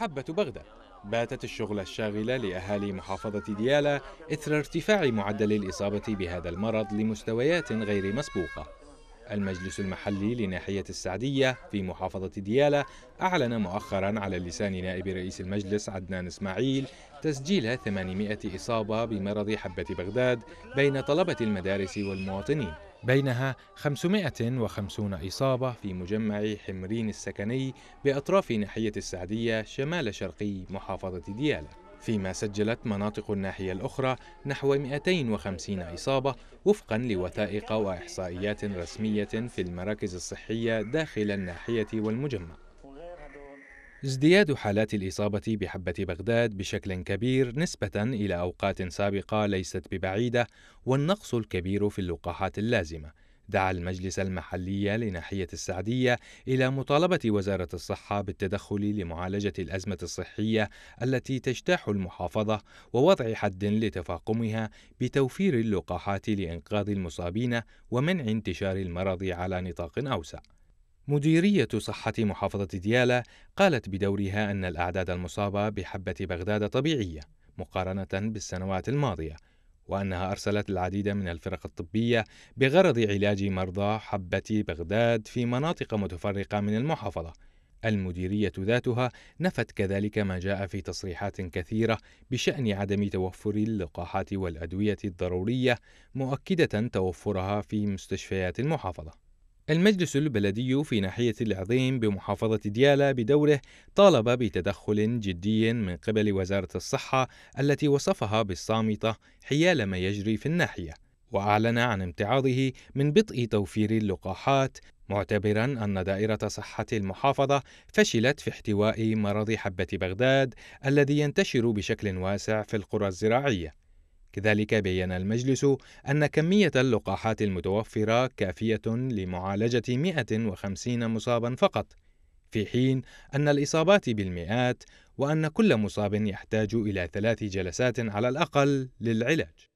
حبة بغداد باتت الشغلة الشاغلة لأهالي محافظة ديالى إثر ارتفاع معدل الإصابة بهذا المرض لمستويات غير مسبوقة المجلس المحلي لناحية السعدية في محافظة ديالى أعلن مؤخرا على لسان نائب رئيس المجلس عدنان إسماعيل تسجيل 800 إصابة بمرض حبة بغداد بين طلبة المدارس والمواطنين بينها 550 إصابة في مجمع حمرين السكني بأطراف ناحية السعدية شمال شرقي محافظة ديالى فيما سجلت مناطق الناحية الأخرى نحو 250 إصابة وفقا لوثائق وإحصائيات رسمية في المراكز الصحية داخل الناحية والمجمع ازدياد حالات الإصابة بحبة بغداد بشكل كبير نسبة إلى أوقات سابقة ليست ببعيدة والنقص الكبير في اللقاحات اللازمة دعا المجلس المحلي لناحية السعدية إلى مطالبة وزارة الصحة بالتدخل لمعالجة الأزمة الصحية التي تجتاح المحافظة ووضع حد لتفاقمها بتوفير اللقاحات لإنقاذ المصابين ومنع انتشار المرض على نطاق أوسع. مديرية صحة محافظة ديالى قالت بدورها أن الأعداد المصابة بحبة بغداد طبيعية مقارنة بالسنوات الماضية، وأنها أرسلت العديد من الفرق الطبية بغرض علاج مرضى حبة بغداد في مناطق متفرقة من المحافظة. المديرية ذاتها نفت كذلك ما جاء في تصريحات كثيرة بشأن عدم توفر اللقاحات والأدوية الضرورية، مؤكدة توفرها في مستشفيات المحافظة. المجلس البلدي في ناحية العظيم بمحافظة ديالى بدوره طالب بتدخل جدي من قبل وزارة الصحة التي وصفها بالصامتة حيال ما يجري في الناحية، وأعلن عن امتعاضه من بطء توفير اللقاحات معتبرا أن دائرة صحة المحافظة فشلت في احتواء مرض حبة بغداد الذي ينتشر بشكل واسع في القرى الزراعية كذلك بين المجلس أن كمية اللقاحات المتوفرة كافية لمعالجة 150 مصابا فقط في حين أن الإصابات بالمئات وأن كل مصاب يحتاج إلى ثلاث جلسات على الأقل للعلاج